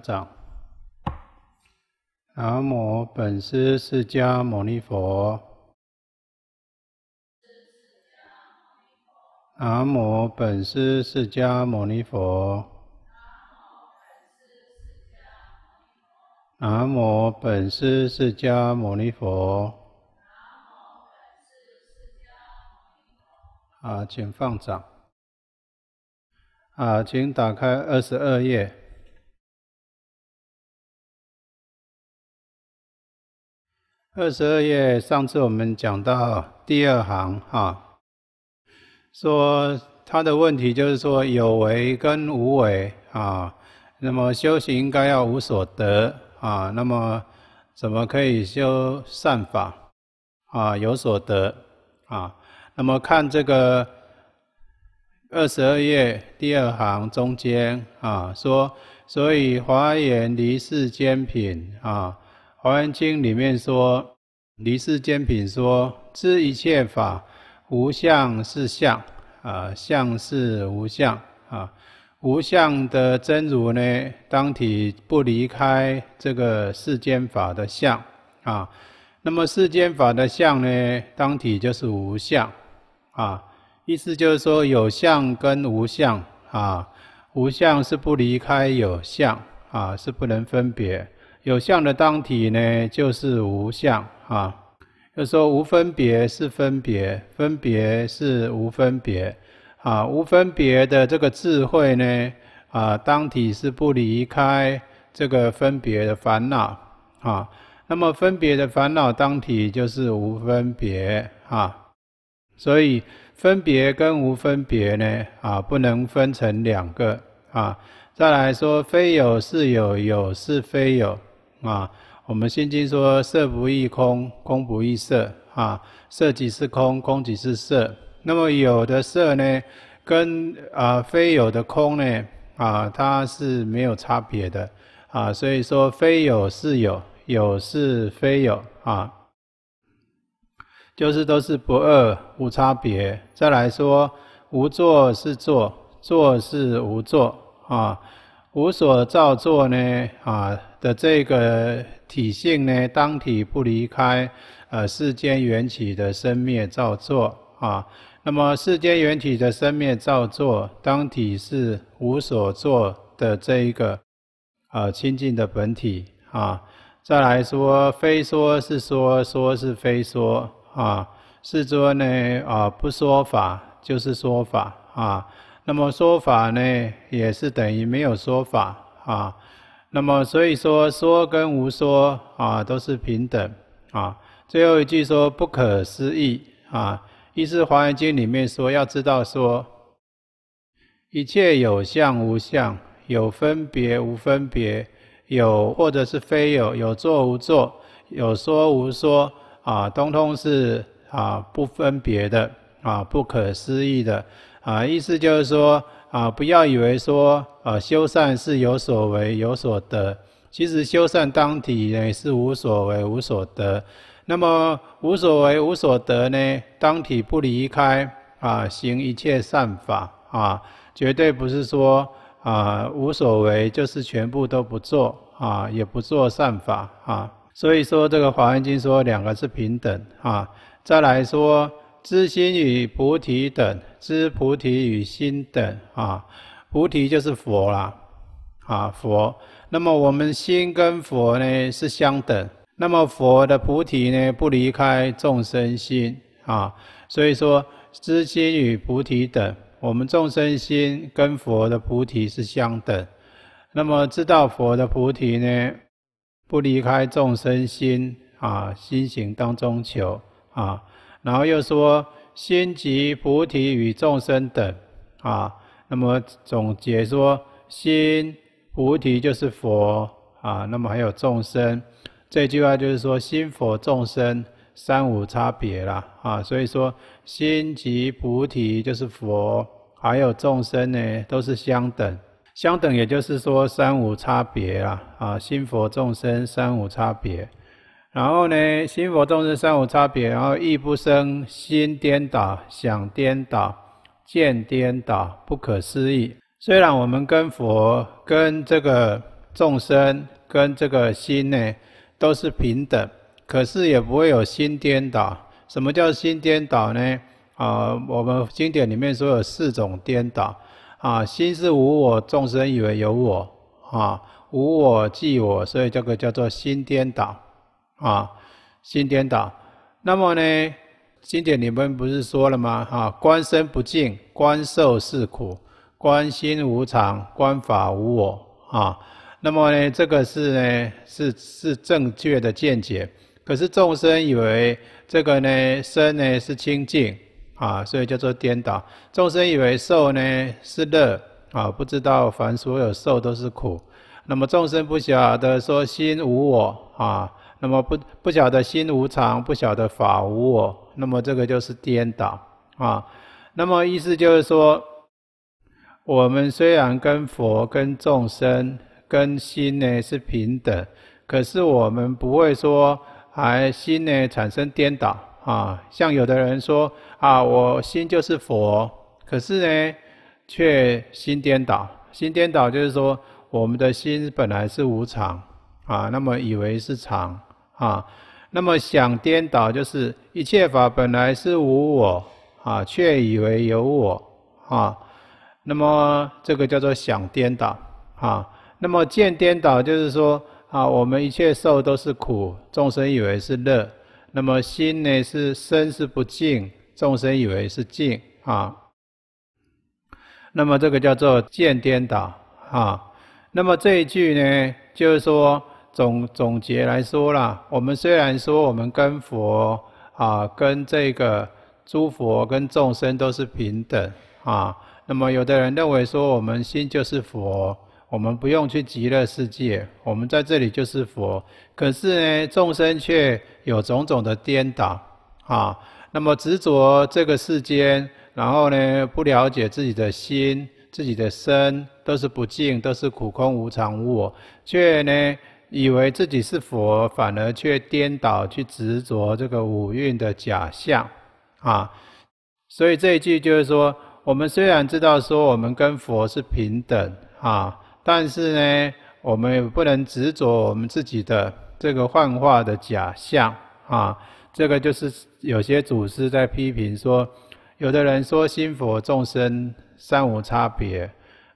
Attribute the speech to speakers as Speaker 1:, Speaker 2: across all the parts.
Speaker 1: 长，南无本师释迦牟尼佛，南无本师释迦牟尼佛，南无本师释迦牟尼佛，啊，请放掌，啊，请打开二十二页。二十二页，上次我们讲到第二行，哈，说他的问题就是说有为跟无为啊，那么修行应该要无所得啊，那么怎么可以修善法啊？有所得啊？那么看这个二十二页第二行中间啊，说所以华严离世间品啊。华严经里面说，离世间品说知一切法无相是相啊，相是无相啊，无相的真如呢，当体不离开这个世间法的相啊，那么世间法的相呢，当体就是无相啊，意思就是说有相跟无相啊，无相是不离开有相啊，是不能分别。有相的当体呢，就是无相啊。就说无分别是分别，分别是无分别啊。无分别的这个智慧呢，啊，当体是不离开这个分别的烦恼啊。那么分别的烦恼当体就是无分别啊。所以分别跟无分别呢，啊，不能分成两个啊。再来说非有是有，有是非有。啊，我们《心经》说“色不异空，空不异色”，啊，“色即是空，空即是色”。那么有的色呢，跟啊非有的空呢，啊它是没有差别的，啊，所以说“非有是有，有是非有”，啊，就是都是不二、无差别。再来说“无作是作，作是无作”，啊。无所造作呢？啊，的这个体性呢，当体不离开，呃，世间缘起的生灭造作啊。那么世间缘起的生灭造作，当体是无所作的这一个啊清净的本体啊。再来说，非说是说，说是非说啊。是说呢啊，不说法就是说法啊。那么说法呢，也是等于没有说法啊。那么所以说，说跟无说啊，都是平等啊。最后一句说不可思议啊，意思《华严经》里面说，要知道说一切有相无相，有分别无分别，有或者是非有，有作无作，有说无说啊，通通是啊不分别的。啊，不可思议的，啊，意思就是说，啊，不要以为说，啊，修善是有所为有所得，其实修善当体呢是无所为无所得。那么无所为无所得呢，当体不离开，啊，行一切善法，啊，绝对不是说，啊，无所为就是全部都不做，啊，也不做善法，啊，所以说这个华严经说两个是平等，啊，再来说。知心与菩提等，知菩提与心等啊。菩提就是佛啦，啊佛。那么我们心跟佛呢是相等。那么佛的菩提呢不离开众生心啊。所以说，知心与菩提等，我们众生心跟佛的菩提是相等。那么知道佛的菩提呢不离开众生心啊，心行当中求啊。然后又说，心即菩提与众生等，啊，那么总结说，心菩提就是佛，啊，那么还有众生，这句话就是说，心佛众生三无差别啦啊，所以说，心即菩提就是佛，还有众生呢，都是相等，相等也就是说三无差别啊，啊，心佛众生三无差别。然后呢，心佛众生三无差别，然后意不生，心颠倒，想颠倒，见颠倒，不可思议。虽然我们跟佛、跟这个众生、跟这个心呢，都是平等，可是也不会有心颠倒。什么叫心颠倒呢？啊，我们经典里面说有四种颠倒，啊，心是无我，众生以为有我，啊，无我即我，所以这个叫做心颠倒。啊，心颠倒。那么呢，经典里面不是说了吗？啊，观身不净，观受是苦，观心无常，观法无我。啊，那么呢，这个是呢，是是正确的见解。可是众生以为这个呢，身呢是清净，啊，所以叫做颠倒。众生以为受呢是乐，啊，不知道凡所有受都是苦。那么众生不晓得说心无我，啊。那么不不晓得心无常，不晓得法无我，那么这个就是颠倒啊。那么意思就是说，我们虽然跟佛、跟众生、跟心呢是平等，可是我们不会说，哎，心呢产生颠倒啊。像有的人说啊，我心就是佛，可是呢，却心颠倒。心颠倒就是说，我们的心本来是无常啊，那么以为是常。啊，那么想颠倒就是一切法本来是无我啊，却以为有我啊，那么这个叫做想颠倒啊。那么见颠倒就是说啊，我们一切受都是苦，众生以为是乐；那么心呢是身是不净，众生以为是净啊。那么这个叫做见颠倒啊。那么这一句呢，就是说。总总结来说啦，我们虽然说我们跟佛啊，跟这个诸佛跟众生都是平等啊。那么有的人认为说，我们心就是佛，我们不用去极乐世界，我们在这里就是佛。可是呢，众生却有种种的颠倒啊。那么执着这个世间，然后呢，不了解自己的心、自己的身都是不净，都是苦空无常物，却呢。以为自己是佛，反而却颠倒去执着这个五蕴的假象啊！所以这一句就是说，我们虽然知道说我们跟佛是平等啊，但是呢，我们也不能执着我们自己的这个幻化的假象啊。这个就是有些祖师在批评说，有的人说心佛众生三无差别，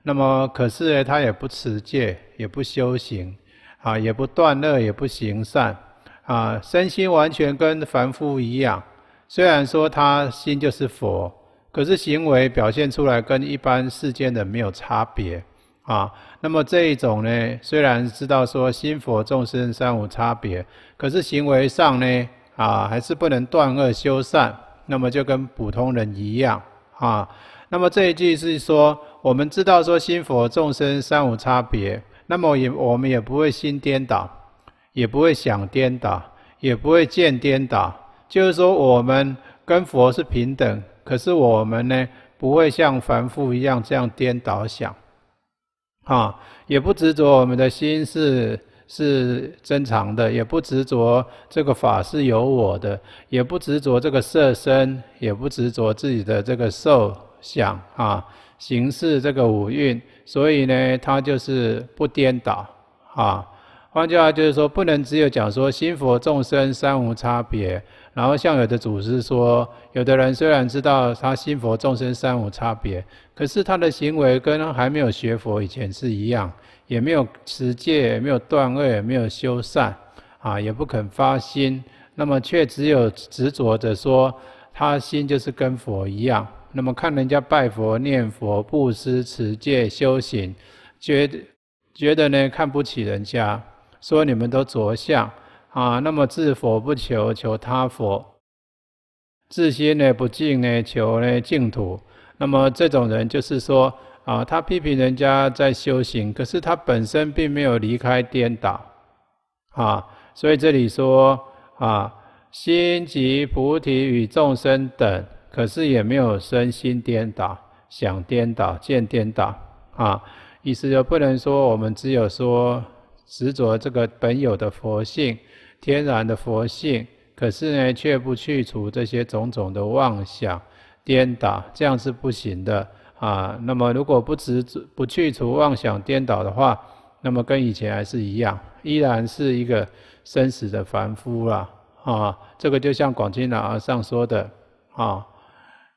Speaker 1: 那么可是他也不持戒，也不修行。啊，也不断恶，也不行善，啊，身心完全跟凡夫一样。虽然说他心就是佛，可是行为表现出来跟一般世间的没有差别，啊。那么这一种呢，虽然知道说心佛众生三无差别，可是行为上呢，啊，还是不能断恶修善，那么就跟普通人一样，啊。那么这一句是说，我们知道说心佛众生三无差别。那么也我们也不会心颠倒，也不会想颠倒，也不会见颠倒。就是说，我们跟佛是平等，可是我们呢，不会像凡夫一样这样颠倒想，啊，也不执着我们的心是是正常的，也不执着这个法是有我的，也不执着这个色身，也不执着自己的这个受想啊，行事这个五蕴，所以呢，它就是不颠倒啊。换句话就是说，不能只有讲说心佛众生三无差别，然后像有的祖师说，有的人虽然知道他心佛众生三无差别，可是他的行为跟还没有学佛以前是一样，也没有持戒，没有断恶，没有修善啊，也不肯发心，那么却只有执着着说，他心就是跟佛一样。那么看人家拜佛、念佛、布施、持戒、修行，觉得觉得呢看不起人家，说你们都着相啊，那么自佛不求，求他佛；自心呢不净呢，求呢净土。那么这种人就是说啊，他批评人家在修行，可是他本身并没有离开颠倒啊。所以这里说啊，心即菩提与众生等。可是也没有身心颠倒、想颠倒、见颠倒啊！意思就不能说我们只有说执着这个本有的佛性、天然的佛性，可是呢，却不去除这些种种的妄想颠倒，这样是不行的啊！那么如果不执不去除妄想颠倒的话，那么跟以前还是一样，依然是一个生死的凡夫啊。啊！这个就像广钦老和尚说的啊。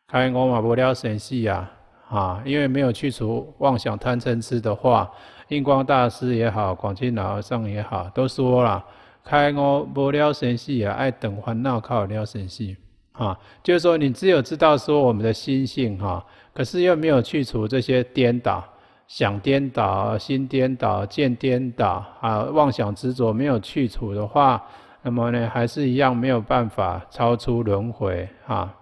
Speaker 1: 开悟嘛不聊生死呀，啊，因为没有去除妄想贪嗔痴的话，印光大师也好，广钦老和尚也好，都说了，开悟不聊生死也爱等烦恼靠聊生死，啊，就是说你只有知道说我们的心性哈，可是又没有去除这些颠倒，想颠倒、心颠倒、见颠倒啊，妄想执着没有去除的话，那么呢还是一样没有办法超出轮回啊。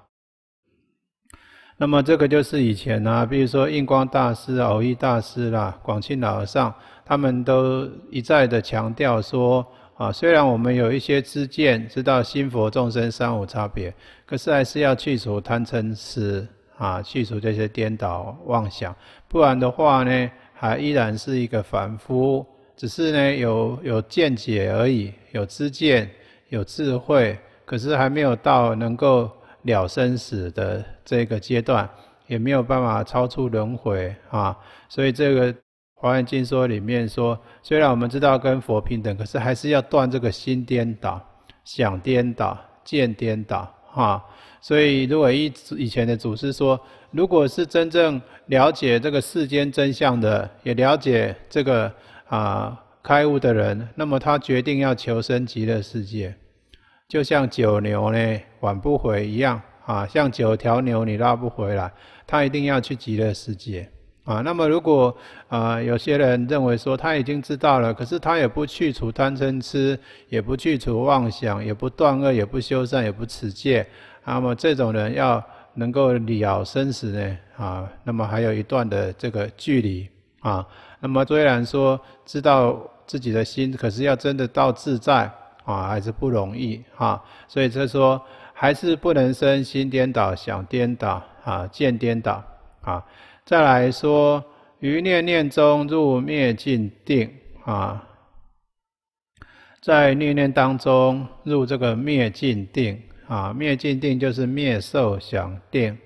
Speaker 1: 那么这个就是以前啊，比如说印光大师、偶遇大师啦、广钦老和尚，他们都一再的强调说：啊，虽然我们有一些知见，知道心佛众生三无差别，可是还是要去除贪嗔痴啊，去除这些颠倒妄想，不然的话呢，还依然是一个凡夫，只是呢有有见解而已，有知见，有智慧，可是还没有到能够。了生死的这个阶段，也没有办法超出轮回啊！所以这个《华严经》说里面说，虽然我们知道跟佛平等，可是还是要断这个心颠倒、想颠倒、见颠倒啊！所以如果一以前的祖师说，如果是真正了解这个世间真相的，也了解这个啊开悟的人，那么他决定要求生极乐世界。就像九牛呢挽不回一样啊，像九条牛你拉不回来，他一定要去极乐世界啊。那么如果啊，有些人认为说他已经知道了，可是他也不去除贪嗔痴，也不去除妄想，也不断恶，也不修善，也不持戒，那么这种人要能够了生死呢啊，那么还有一段的这个距离啊。那么虽然说知道自己的心，可是要真的到自在。啊，还是不容易哈，所以这说还是不能生心颠倒、想颠倒啊，见颠倒啊。再来说于念念中入灭尽定啊，在念念当中入这个灭尽定啊，灭尽定就是灭受想定，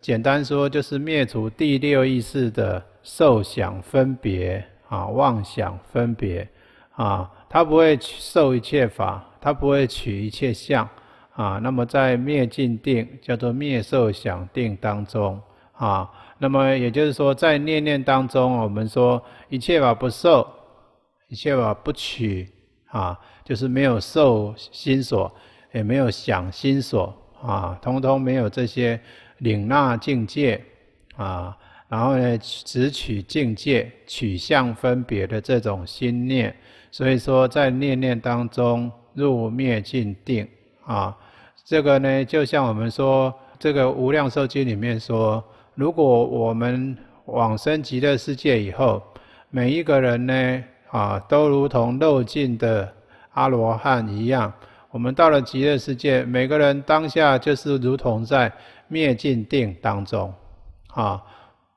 Speaker 1: 简单说就是灭除第六意识的受想分别啊，妄想分别啊。他不会受一切法，他不会取一切相，啊，那么在灭尽定叫做灭受想定当中，啊，那么也就是说在念念当中，我们说一切法不受，一切法不取，啊，就是没有受心所，也没有想心所，啊，通通没有这些领纳境界，啊。然后呢，只取境界、取向分别的这种心念，所以说在念念当中入灭尽定啊。这个呢，就像我们说，这个《无量寿经》里面说，如果我们往生极乐世界以后，每一个人呢啊，都如同漏尽的阿罗汉一样，我们到了极乐世界，每个人当下就是如同在灭尽定当中啊。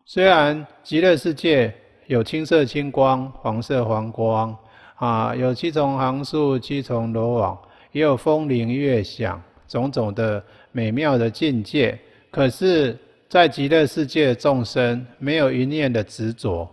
Speaker 1: 虽然极乐世界有青色青光、黄色黄光，啊，有七重行树、七重罗网，也有风铃月响，种种的美妙的境界。可是，在极乐世界的众生没有一念的执着，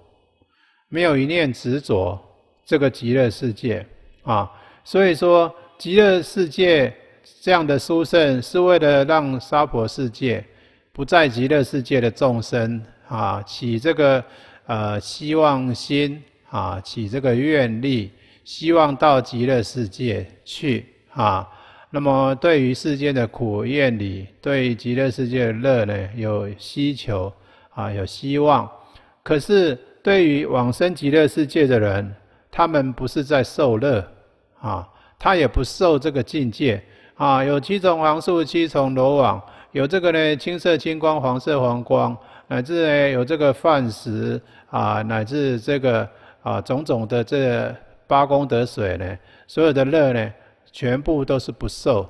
Speaker 1: 没有一念执着这个极乐世界啊。所以说，极乐世界这样的殊胜，是为了让娑婆世界不在极乐世界的众生。啊，起这个呃希望心啊，起这个愿力，希望到极乐世界去啊。那么，对于世间的苦愿力，对于极乐世界的乐呢，有需求啊，有希望。可是，对于往生极乐世界的人，他们不是在受乐啊，他也不受这个境界啊。有七种黄树，七重罗网，有这个呢，青色青光，黄色黄光。乃至呢，有这个饭食啊，乃至这个啊种种的这八功德水呢，所有的乐呢，全部都是不受，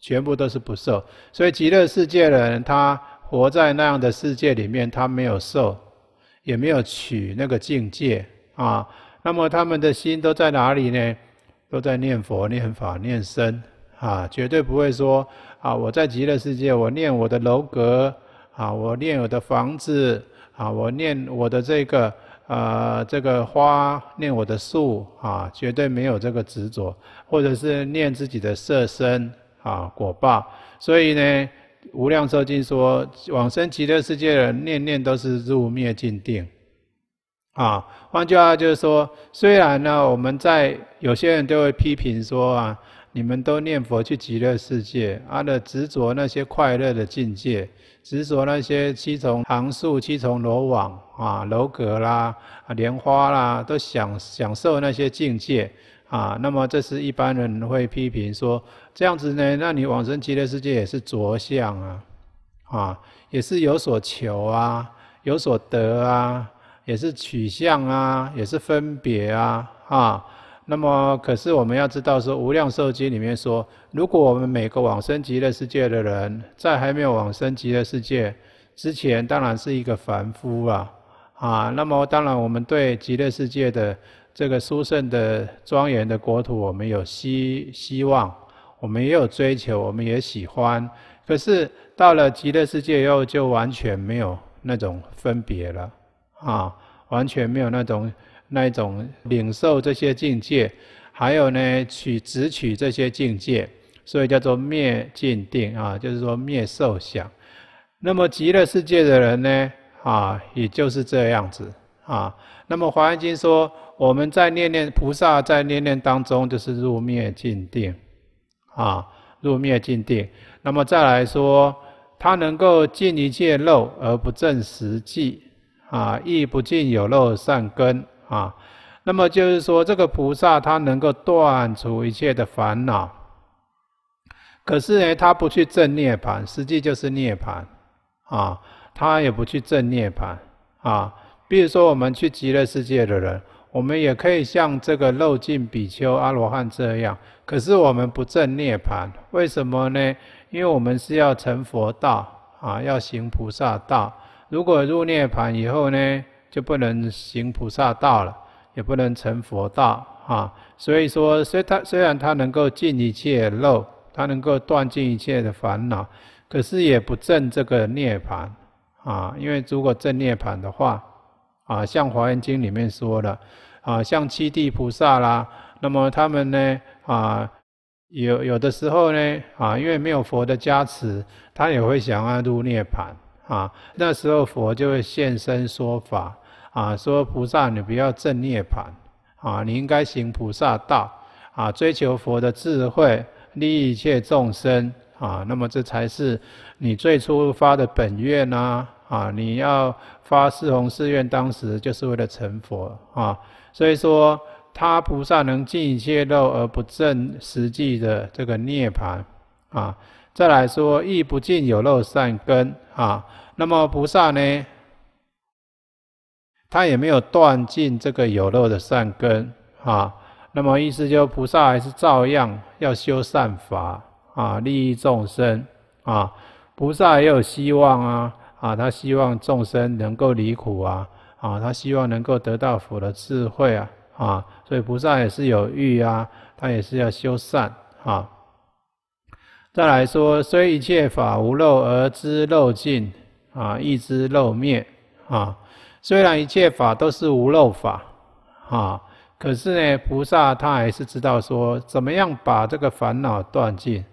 Speaker 1: 全部都是不受。所以极乐世界人，他活在那样的世界里面，他没有受，也没有取那个境界啊。那么他们的心都在哪里呢？都在念佛、念法、念身啊，绝对不会说啊，我在极乐世界，我念我的楼阁。啊，我念我的房子，啊，我念我的这个，呃，这个花，念我的树，啊，绝对没有这个执着，或者是念自己的色身，啊，果报。所以呢，无量寿经说，往生极乐世界人念念都是入灭尽定。啊，换句话就是说，虽然呢，我们在有些人就会批评说啊。你们都念佛去极乐世界，阿的执着那些快乐的境界，执着那些七重行树、七重罗网啊、楼阁啦、啊莲花啦，都享享受那些境界啊。那么这是一般人会批评说，这样子呢，那你往生极乐世界也是着相啊，啊，也是有所求啊，有所得啊，也是取向啊，也是分别啊，啊。那么，可是我们要知道说，《无量寿经》里面说，如果我们每个往生极乐世界的人，在还没有往生极乐世界之前，当然是一个凡夫啊，啊，那么当然我们对极乐世界的这个殊胜的庄严的国土，我们有希希望，我们也有追求，我们也喜欢。可是到了极乐世界以后，就完全没有那种分别了，啊，完全没有那种。那一种领受这些境界，还有呢，取直取这些境界，所以叫做灭尽定啊，就是说灭受想。那么极乐世界的人呢，啊，也就是这样子啊。那么《华严经》说，我们在念念菩萨在念念当中，就是入灭尽定啊，入灭尽定。那么再来说，他能够尽一切漏而不正实际啊，亦不尽有漏善根。啊，那么就是说，这个菩萨他能够断除一切的烦恼，可是呢，他不去正涅盘，实际就是涅盘啊。他也不去正涅盘啊。比如说，我们去极乐世界的人，我们也可以像这个漏尽比丘阿罗汉这样，可是我们不正涅盘，为什么呢？因为我们是要成佛道啊，要行菩萨道。如果入涅盘以后呢？就不能行菩萨道了，也不能成佛道啊。所以说，虽他虽然他能够尽一切漏，他能够断尽一切的烦恼，可是也不证这个涅盘啊。因为如果证涅盘的话，啊，像《华严经》里面说的，啊，像七地菩萨啦，那么他们呢，啊，有有的时候呢，啊，因为没有佛的加持，他也会想安入涅盘啊。那时候佛就会现身说法。啊，说菩萨你不要正涅盘，啊，你应该行菩萨道，啊，追求佛的智慧，利益一切众生，啊，那么这才是你最初发的本愿呐，啊，你要发四弘誓愿，当时就是为了成佛，啊，所以说他菩萨能尽一切肉而不正实际的这个涅盘，啊，再来说亦不尽有漏善根，啊，那么菩萨呢？他也没有断尽这个有漏的善根啊，那么意思就菩萨还是照样要修善法啊，利益众生啊，菩萨也有希望啊啊，他希望众生能够离苦啊啊，他希望能够得到佛的智慧啊啊，所以菩萨也是有欲啊，他也是要修善啊。再来说，虽一切法无漏而知漏尽啊，亦知漏灭啊。虽然一切法都是无漏法，啊，可是呢，菩萨他还是知道说，怎么样把这个烦恼断尽，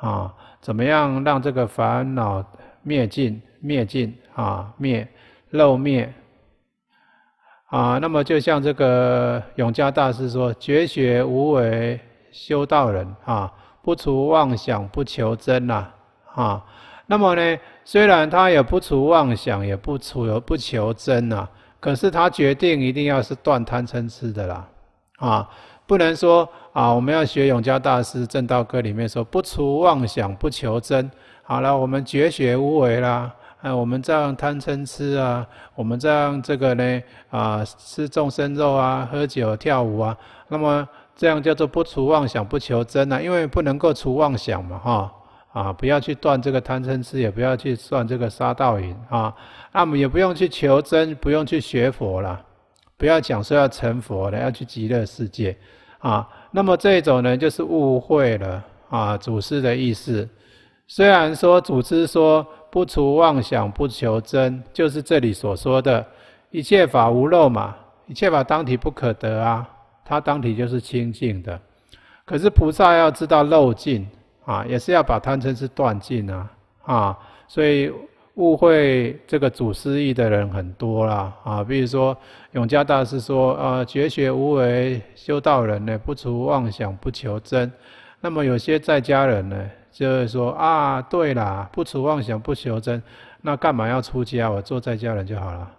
Speaker 1: 啊，怎么样让这个烦恼灭尽、灭尽啊，灭漏灭，啊，那么就像这个永嘉大师说：“绝学无为修道人，啊，不除妄想不求真呐，啊。”那么呢，虽然他也不除妄想，也不除，有不求真啊，可是他决定一定要是断贪嗔痴的啦，啊，不能说啊，我们要学永嘉大师《正道歌》里面说，不除妄想，不求真。好了，我们绝学无为啦，哎，我们这样贪嗔痴啊，我们这样这个呢，啊，吃众生肉啊，喝酒跳舞啊，那么这样叫做不除妄想，不求真啊，因为不能够除妄想嘛，哈。啊，不要去断这个贪嗔痴，也不要去断这个沙盗淫啊。那我们也不用去求真，不用去学佛了，不要讲说要成佛了，要去极乐世界啊。那么这种人就是误会了啊，祖师的意思。虽然说祖师说不除妄想，不求真，就是这里所说的一切法无漏嘛，一切法当体不可得啊，它当体就是清净的。可是菩萨要知道漏尽。啊，也是要把贪嗔痴断尽啊！啊，所以误会这个祖师意的人很多啦啊。比如说永嘉大师说：“啊，绝学无为，修道人呢不除妄想不求真。”那么有些在家人呢，就会说啊，对啦，不除妄想不求真，那干嘛要出家？我做在家人就好了，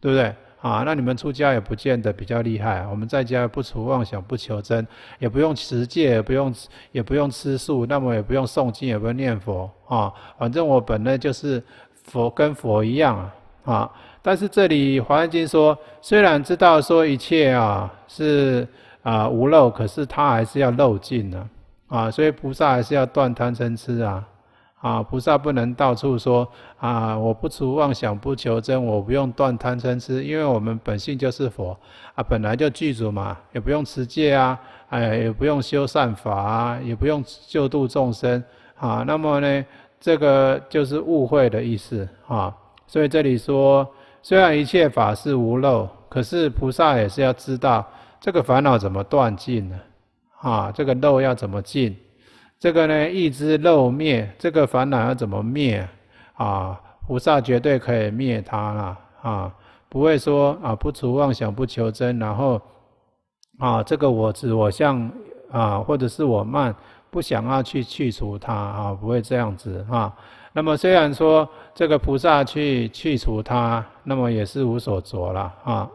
Speaker 1: 对不对？啊，那你们出家也不见得比较厉害。我们在家不除妄想，不求真，也不用持戒，也不用，也不用吃素，那么也不用诵经，也不念佛啊。反正我本来就是佛跟佛一样啊。啊，但是这里《华严经》说，虽然知道说一切啊是啊无漏，可是他还是要漏尽呢啊。所以菩萨还是要断贪嗔痴啊。啊，菩萨不能到处说啊！我不除妄想，不求真，我不用断贪嗔痴，因为我们本性就是佛，啊，本来就具足嘛，也不用持戒啊，哎，也不用修善法啊，也不用救度众生啊。那么呢，这个就是误会的意思啊。所以这里说，虽然一切法是无漏，可是菩萨也是要知道这个烦恼怎么断尽呢？啊，这个漏要怎么尽？这个呢，一知漏灭，这个烦恼要怎么灭啊？菩萨绝对可以灭它了啊！不会说啊，不除妄想，不求真，然后啊，这个我执我相啊，或者是我慢，不想要去去除它啊，不会这样子啊。那么虽然说这个菩萨去去除它，那么也是无所着了啊。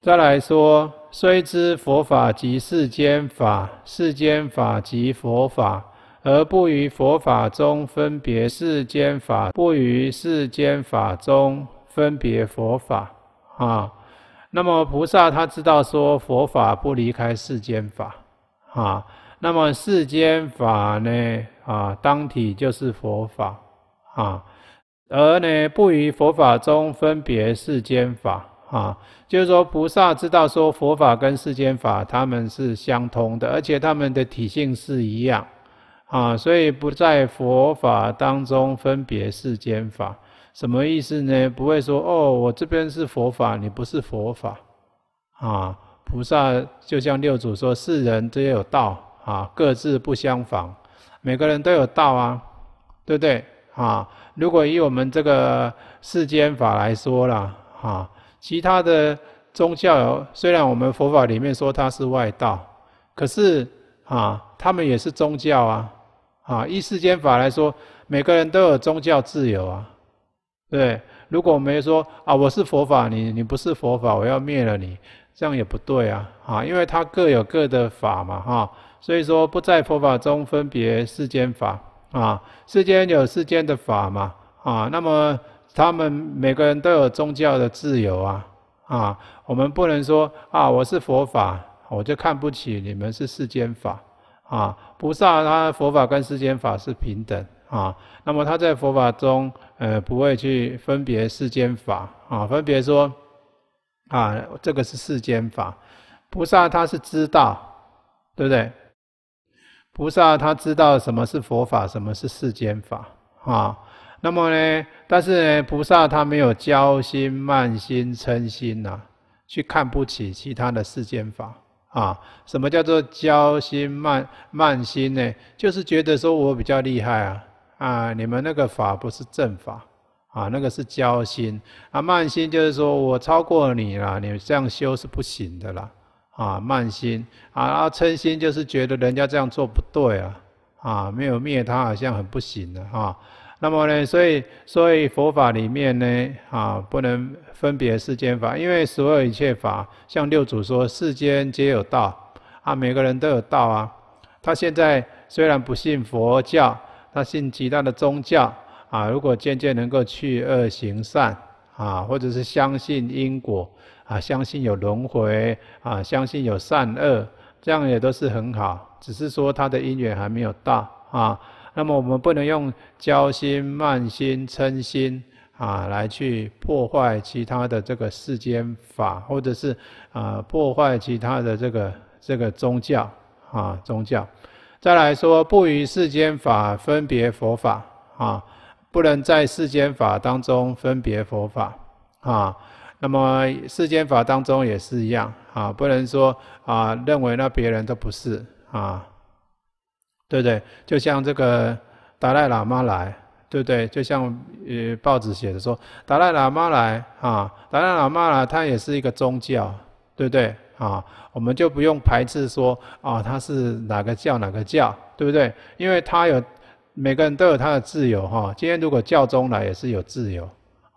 Speaker 1: 再来说。虽知佛法即世间法，世间法即佛法，而不于佛法中分别世间法，不于世间法中分别佛法。啊，那么菩萨他知道说佛法不离开世间法。啊，那么世间法呢？啊，当体就是佛法。啊，而呢，不于佛法中分别世间法。啊，就是说，菩萨知道说佛法跟世间法他们是相通的，而且他们的体性是一样啊，所以不在佛法当中分别世间法，什么意思呢？不会说哦，我这边是佛法，你不是佛法啊。菩萨就像六祖说，世人皆有道啊，各自不相仿，每个人都有道啊，对不对啊？如果以我们这个世间法来说了啊。其他的宗教，虽然我们佛法里面说它是外道，可是啊，他们也是宗教啊，啊，依世间法来说，每个人都有宗教自由啊，对。如果没说啊，我是佛法，你你不是佛法，我要灭了你，这样也不对啊，啊，因为它各有各的法嘛，哈，所以说不在佛法中分别世间法啊，世间有世间的法嘛，啊，那么。他们每个人都有宗教的自由啊啊！我们不能说啊，我是佛法，我就看不起你们是世间法啊！菩萨他佛法跟世间法是平等啊。那么他在佛法中，呃，不会去分别世间法啊，分别说啊，这个是世间法。菩萨他是知道，对不对？菩萨他知道什么是佛法，什么是世间法啊。那么呢？但是呢，菩萨他没有骄心、慢心、嗔心呐，去看不起其他的世间法啊。什么叫做骄心、慢慢心呢？就是觉得说我比较厉害啊！啊，你们那个法不是正法啊，那个是骄心啊。慢心就是说我超过你了，你这样修是不行的啦。啊。慢心啊，然嗔心就是觉得人家这样做不对啊！啊，没有灭他好像很不行的哈。那么呢，所以所以佛法里面呢，啊，不能分别世间法，因为所有一切法，像六祖说，世间皆有道，啊，每个人都有道啊。他现在虽然不信佛教，他信其他的宗教，啊，如果渐渐能够去恶行善，啊，或者是相信因果，啊，相信有轮回，啊，相信有善恶，这样也都是很好。只是说他的因缘还没有到，啊。那么我们不能用焦心、慢心、嗔心啊，来去破坏其他的这个世间法，或者是啊破坏其他的这个这个宗教啊宗教。再来说，不与世间法分别佛法啊，不能在世间法当中分别佛法啊。那么世间法当中也是一样啊，不能说啊认为那别人都不是啊。对不对？就像这个达赖喇嘛来，对不对？就像呃报纸写的说，达赖喇嘛来啊，达赖喇嘛来，他也是一个宗教，对不对？啊，我们就不用排斥说啊，他是哪个教哪个教，对不对？因为他有每个人都有他的自由哈。今天如果教宗来也是有自由，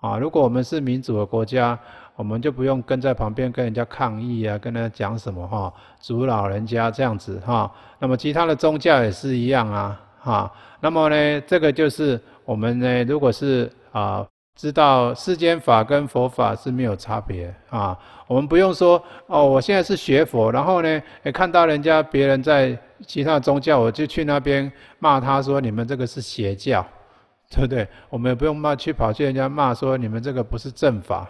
Speaker 1: 啊，如果我们是民主的国家。我们就不用跟在旁边跟人家抗议啊，跟他讲什么哈，阻老人家这样子哈。那么其他的宗教也是一样啊，哈。那么呢，这个就是我们呢，如果是啊，知道世间法跟佛法是没有差别啊。我们不用说哦，我现在是学佛，然后呢，看到人家别人在其他宗教，我就去那边骂他说你们这个是邪教，对不对？我们也不用骂去跑去人家骂说你们这个不是正法。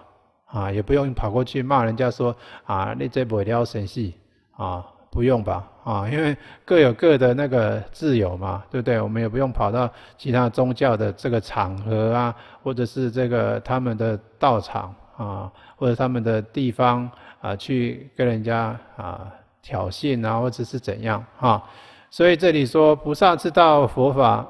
Speaker 1: 啊，也不用跑过去骂人家说啊，你这不要生气啊，不用吧啊，因为各有各的那个自由嘛，对不对？我们也不用跑到其他宗教的这个场合啊，或者是这个他们的道场啊，或者他们的地方啊，去跟人家啊挑衅啊，或者是怎样啊？所以这里说，菩萨知道佛法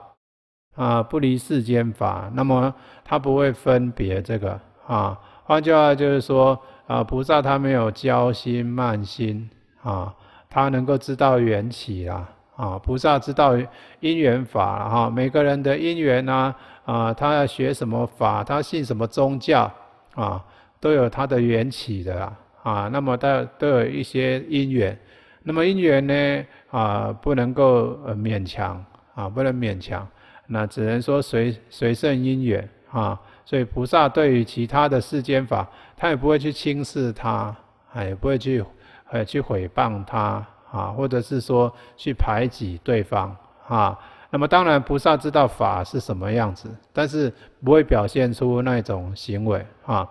Speaker 1: 啊，不离世间法，那么他不会分别这个啊。换句话就是说，啊，菩萨他没有焦心慢心，啊，他能够知道缘起啦，啊，菩萨知道因缘法了哈，每个人的因缘呢，啊，他要学什么法，他信什么宗教，啊，都有他的缘起的，啊，那么他都有一些因缘，那么因缘呢，啊，不能够勉强，啊，不能勉强，那只能说随随顺因缘。啊，所以菩萨对于其他的世间法，他也不会去轻视他，啊，也不会去，呃，去毁谤他，啊，或者是说去排挤对方，啊，那么当然菩萨知道法是什么样子，但是不会表现出那种行为，啊，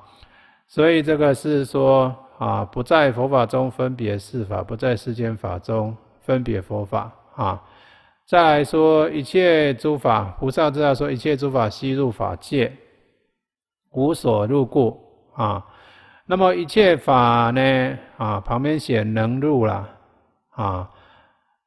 Speaker 1: 所以这个是说，啊，不在佛法中分别世法，不在世间法中分别佛法，啊。再来说一切诸法，菩萨知道说一切诸法悉入法界，无所入故啊。那么一切法呢啊，旁边写能入了啊。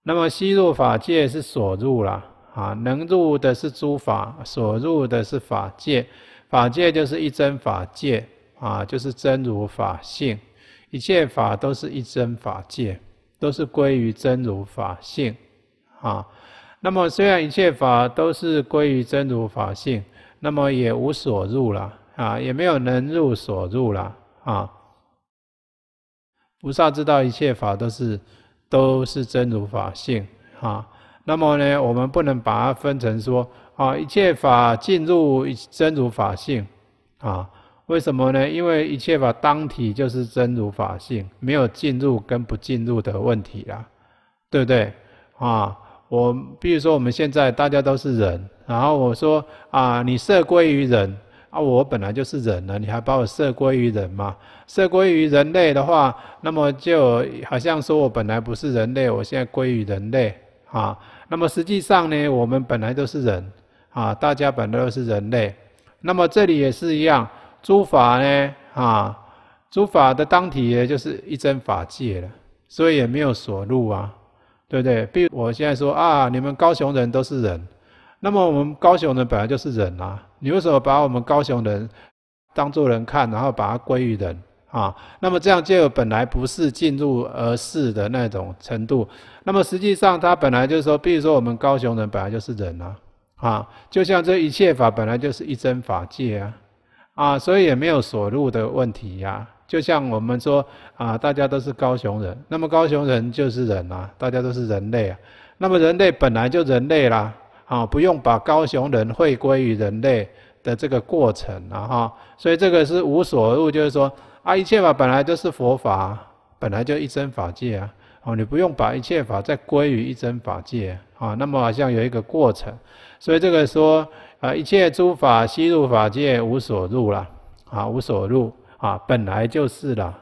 Speaker 1: 那么吸入法界是所入了啊，能入的是诸法，所入的是法界。法界就是一真法界啊，就是真如法性。一切法都是一真法界，都是归于真如法性啊。那么，虽然一切法都是归于真如法性，那么也无所入了啊，也没有能入所入了啊。菩萨知道一切法都是都是真如法性啊。那么呢，我们不能把它分成说啊，一切法进入真如法性啊？为什么呢？因为一切法当体就是真如法性，没有进入跟不进入的问题啦，对不对啊？我比如说，我们现在大家都是人，然后我说啊，你设归于人啊，我本来就是人呢，你还把我设归于人嘛？设归于人类的话，那么就好像说我本来不是人类，我现在归于人类啊。那么实际上呢，我们本来都是人啊，大家本来都是人类。那么这里也是一样，诸法呢啊，诸法的当体也就是一真法界了，所以也没有所入啊。对不对？比如我现在说啊，你们高雄人都是人，那么我们高雄人本来就是人啊，你为什么把我们高雄人当做人看，然后把它归于人啊？那么这样就有本来不是进入而是的那种程度。那么实际上，它本来就是说，比如说我们高雄人本来就是人啊，啊，就像这一切法本来就是一真法界啊，啊，所以也没有所入的问题呀。就像我们说啊，大家都是高雄人，那么高雄人就是人啊，大家都是人类啊。那么人类本来就人类啦，啊，不用把高雄人汇归于人类的这个过程，啊。哈，所以这个是无所入，就是说啊，一切法本来就是佛法，本来就一真法界啊，哦，你不用把一切法再归于一真法界啊，那么好像有一个过程，所以这个说啊，一切诸法悉入法界，无所入啦，啊，无所入。啊，本来就是了，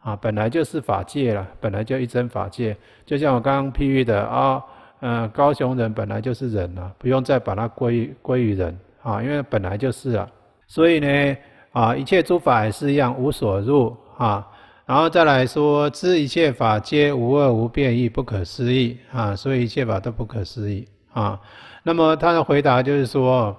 Speaker 1: 啊，本来就是法界了，本来就一真法界。就像我刚刚譬喻的啊，嗯，高雄人本来就是人啊，不用再把它归归于人啊，因为本来就是啊。所以呢，啊，一切诸法也是一样，无所入啊。然后再来说，知一切法皆无二无变异，不可思议啊。所以一切法都不可思议啊。那么他的回答就是说，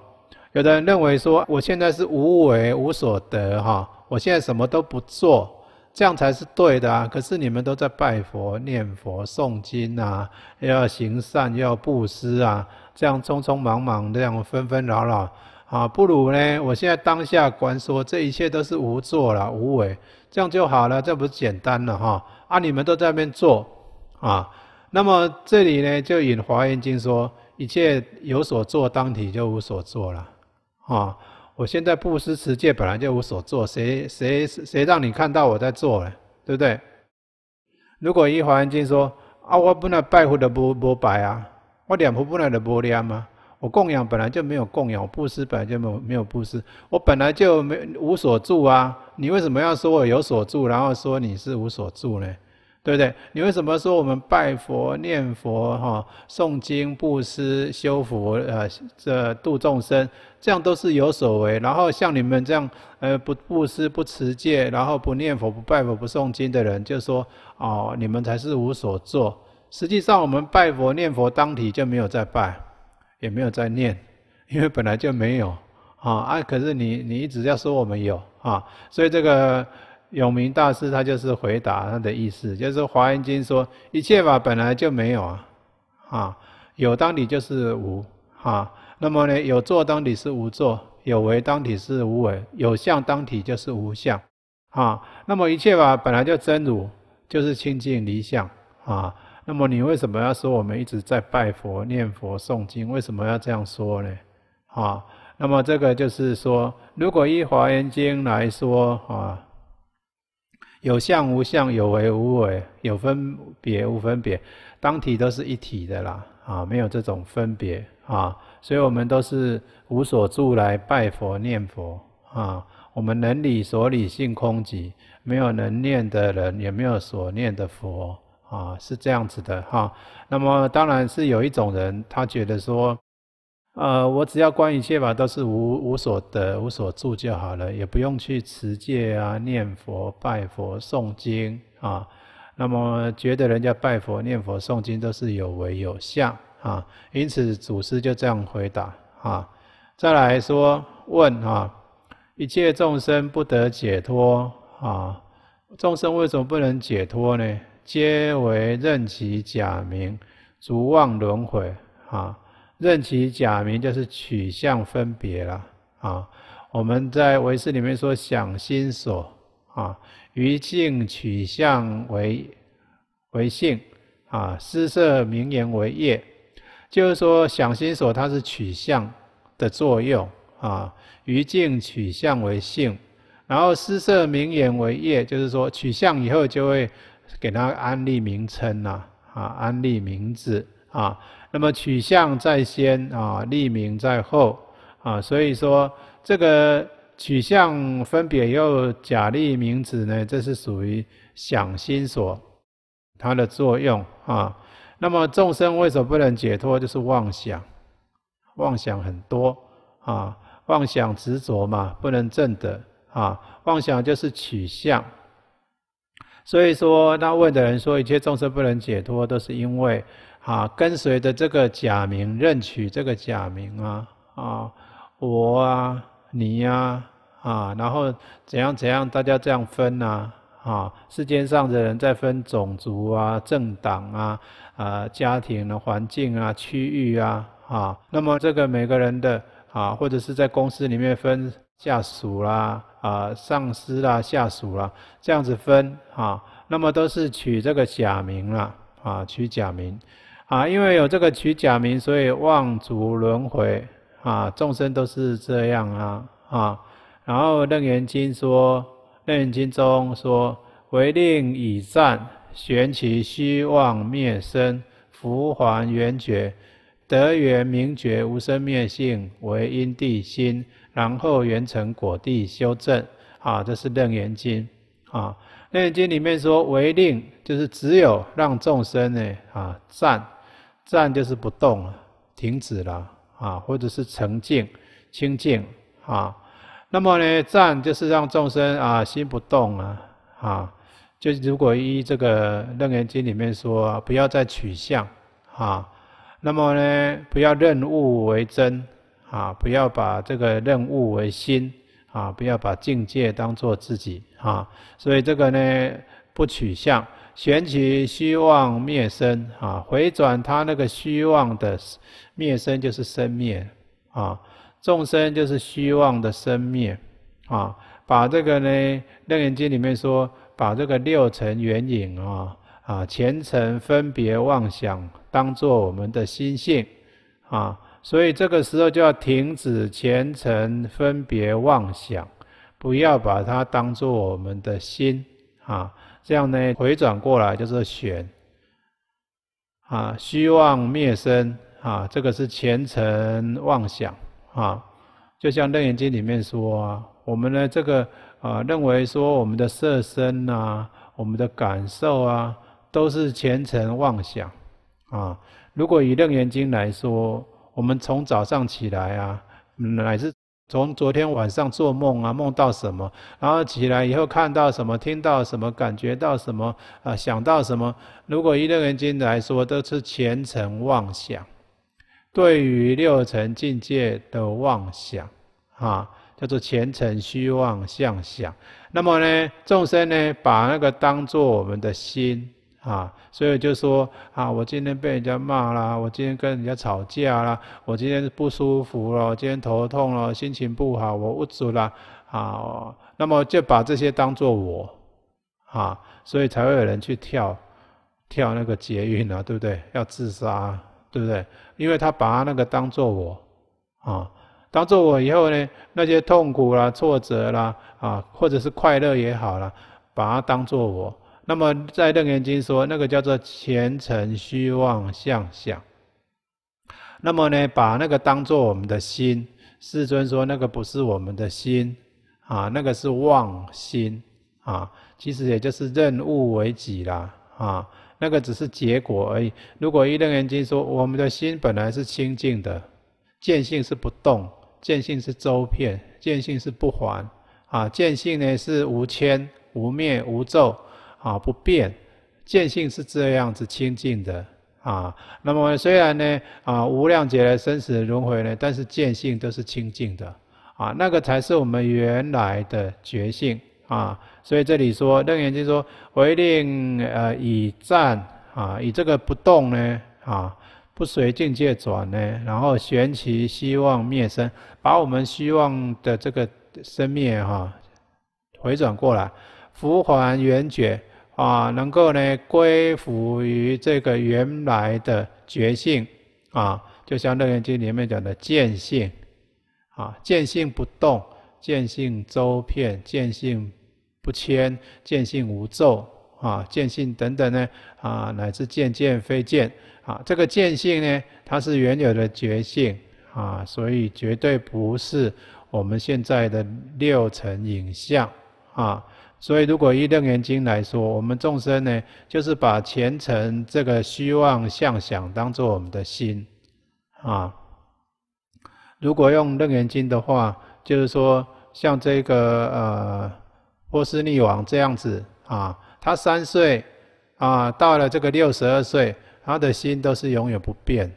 Speaker 1: 有的人认为说，我现在是无为无所得哈。我现在什么都不做，这样才是对的啊！可是你们都在拜佛、念佛、诵经啊，又要行善，又要布施啊，这样匆匆忙忙，这样纷纷扰扰啊，不如呢，我现在当下观说，这一切都是无作了、无为，这样就好了，这不是简单了哈？啊，你们都在那边做啊，那么这里呢，就引《华严经》说，一切有所作，当体就无所作了啊。我现在布施持戒本来就无所作，谁谁谁让你看到我在做了，对不对？如果一华严经说，啊，我不能拜佛的不不拜啊，我两菩萨的不练吗？我供养本来就没有供养，布施本来就没有没有布施，我本来就没无所住啊，你为什么要说我有所住，然后说你是无所住呢？对不对？你为什么说我们拜佛、念佛、哈、诵经、布施、修福、呃，这度众生，这样都是有所为？然后像你们这样，呃，不布施、不持戒、然后不念佛、不拜佛、不诵经的人，就说哦，你们才是无所作。实际上，我们拜佛、念佛，当体就没有在拜，也没有在念，因为本来就没有啊。啊，可是你你一直要说我们有啊，所以这个。永明大师他就是回答他的意思，就是《华严经》说一切法本来就没有啊，啊有当体就是无啊，那么呢有作当体是无作，有为当体是无为，有相当体就是无相啊，那么一切法本来就真如，就是清净离相啊，那么你为什么要说我们一直在拜佛、念佛、诵经，为什么要这样说呢？啊，那么这个就是说，如果依《华严经》来说啊。有相无相，有为无为，有分别无分别，当体都是一体的啦，啊，没有这种分别啊，所以我们都是无所住来拜佛念佛啊，我们能理所理性空寂，没有能念的人，也没有所念的佛啊，是这样子的哈。那么当然是有一种人，他觉得说。呃，我只要观一切法都是无无所得、无所住就好了，也不用去持戒啊、念佛、拜佛、诵经啊。那么觉得人家拜佛、念佛、诵经都是有为有相啊，因此祖师就这样回答啊。再来说问啊，一切众生不得解脱啊，众生为什么不能解脱呢？皆为任其假名，逐妄轮回啊。任其假名，就是取向分别了啊！我们在唯识里面说，想心所啊，于境取向为为性啊，施设名言为业，就是说想心所它是取向的作用啊，于境取向为性，然后施设名言为业，就是说取向以后就会给它安立名称呐啊，安立名字啊。那么取向在先啊，立名在后啊，所以说这个取向分别又假立名指呢，这是属于想心所它的作用啊。那么众生为什么不能解脱？就是妄想，妄想很多啊，妄想执着嘛，不能正得啊，妄想就是取向，所以说那问的人说，一切众生不能解脱，都是因为。啊，跟随着这个假名，认取这个假名啊，啊，我啊，你呀，啊，然后怎样怎样，大家这样分啊，啊，世界上的人在分种族啊、政党啊、啊家庭的环境啊、区域啊，啊，那么这个每个人的啊，或者是在公司里面分下属啦、啊上司啦、下属啦，这样子分啊，那么都是取这个假名了，啊，取假名。啊，因为有这个取假名，所以妄族轮回啊，众生都是这样啊啊。然后《楞严经》说，《楞严经》中说，唯令以战，玄其虚妄灭身，福还圆觉，得圆明觉，无生灭性为因地心，然后圆成果地修正啊。这是《楞严经》啊，《楞严经》里面说，唯令就是只有让众生呢啊战。站就是不动，了，停止了啊，或者是沉静、清净啊。那么呢，站就是让众生啊心不动啊啊。就如果依这个楞严经里面说，不要再取相啊。那么呢，不要认物为真啊，不要把这个认物为心啊，不要把境界当作自己啊。所以这个呢，不取相。选取虚妄灭生啊，回转他那个虚妄的灭生就是生灭啊，众生就是虚妄的生灭啊。把这个呢，《楞严经》里面说，把这个六尘缘影啊啊，前尘分别妄想，当做我们的心性啊。所以这个时候就要停止前尘分别妄想，不要把它当做我们的心啊。这样呢，回转过来就是“选”，啊，虚妄灭生，啊，这个是前尘妄想，啊，就像《楞严经》里面说，啊，我们呢这个啊认为说我们的色身呐，我们的感受啊，都是前尘妄想，啊，如果以《楞严经》来说，我们从早上起来啊，乃至。从昨天晚上做梦啊，梦到什么，然后起来以后看到什么，听到什么，感觉到什么，啊，想到什么？如果一六根经来说，都是前尘妄想，对于六尘境界的妄想，啊，叫做前尘虚妄相想。那么呢，众生呢，把那个当做我们的心。啊，所以就说啊，我今天被人家骂啦，我今天跟人家吵架啦，我今天不舒服了，今天头痛了，心情不好，我无助了，啊，那么就把这些当做我，啊，所以才会有人去跳，跳那个捷运啊，对不对？要自杀，对不对？因为他把那个当做我，啊，当做我以后呢，那些痛苦啦、挫折啦，啊，或者是快乐也好了，把它当做我。那么在楞严经说，那个叫做前诚虚妄相想。那么呢，把那个当做我们的心，世尊说那个不是我们的心，啊，那个是妄心，啊，其实也就是任物为己啦，啊，那个只是结果而已。如果一楞严经说，我们的心本来是清净的，见性是不动，见性是周遍，见性是不还，啊，见性呢是无牵无灭、无皱。啊，不变，见性是这样子清净的啊。那么虽然呢，啊，无量劫的生死轮回呢，但是见性都是清净的啊。那个才是我们原来的觉性啊。所以这里说，楞严经说，唯令呃以战啊，以这个不动呢啊，不随境界转呢，然后玄其希望灭生，把我们希望的这个生灭哈回转过来，福还元觉。啊，能够呢归服于这个原来的觉性啊，就像《楞严经》里面讲的见性啊，见性不动，见性周遍，见性不迁，见性无咒啊，见性等等呢啊，乃至见见非见啊，这个见性呢，它是原有的觉性啊，所以绝对不是我们现在的六层影像啊。所以，如果以楞严经》来说，我们众生呢，就是把前程这个虚妄相想当做我们的心啊。如果用《楞严经》的话，就是说，像这个呃波斯匿王这样子啊，他三岁啊，到了这个六十二岁，他的心都是永远不变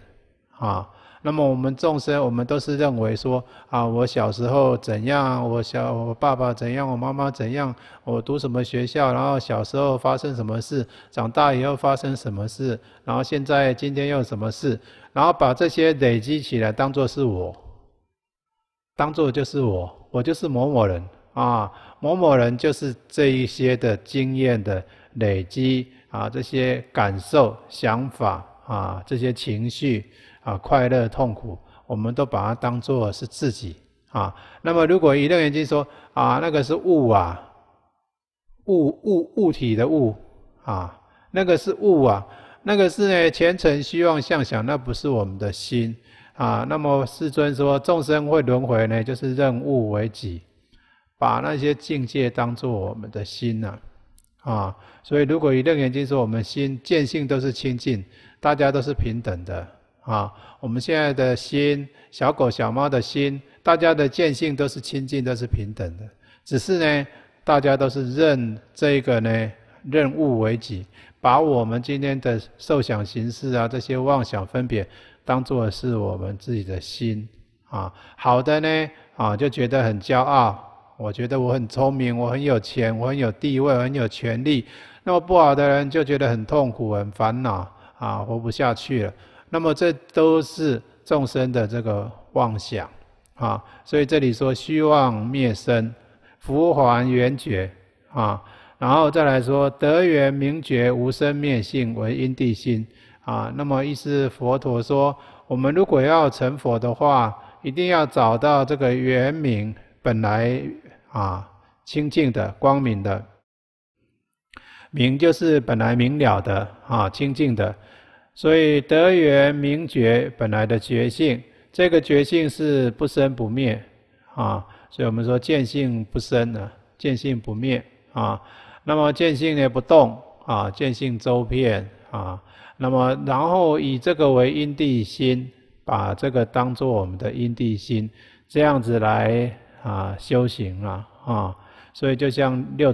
Speaker 1: 啊。那么我们众生，我们都是认为说啊，我小时候怎样，我小我爸爸怎样，我妈妈怎样，我读什么学校，然后小时候发生什么事，长大以后发生什么事，然后现在今天又什么事，然后把这些累积起来，当做是我，当做就是我，我就是某某人啊，某某人就是这一些的经验的累积啊，这些感受、想法啊，这些情绪。啊，快乐痛苦，我们都把它当做是自己啊。那么，如果以六眼经说啊，那个是物啊，物物物体的物啊，那个是物啊，那个是呢前诚希望、向想，那不是我们的心啊。那么，世尊说众生会轮回呢，就是认物为己，把那些境界当做我们的心呢啊。所以，如果以六眼经说，我们心见性都是清净，大家都是平等的。啊，我们现在的心，小狗、小猫的心，大家的见性都是亲近，都是平等的。只是呢，大家都是认这个呢，任务为己，把我们今天的受想形式啊，这些妄想分别，当作是我们自己的心。啊，好的呢，啊就觉得很骄傲，我觉得我很聪明，我很有钱，我很有地位，很有权利。那么不好的人就觉得很痛苦、很烦恼，啊，活不下去了。那么这都是众生的这个妄想啊，所以这里说虚妄灭生，浮还原觉啊，然后再来说德源名觉无生灭性为因地心啊。那么意思佛陀说，我们如果要成佛的话，一定要找到这个原明本来啊清净的光明的明，就是本来明了的啊清净的。所以德圆明觉本来的觉性，这个觉性是不生不灭啊，所以我们说见性不生啊，见性不灭啊，那么见性也不动啊，见性周遍啊，那么然后以这个为因地心，把这个当做我们的因地心，这样子来啊修行啊啊，所以就像六。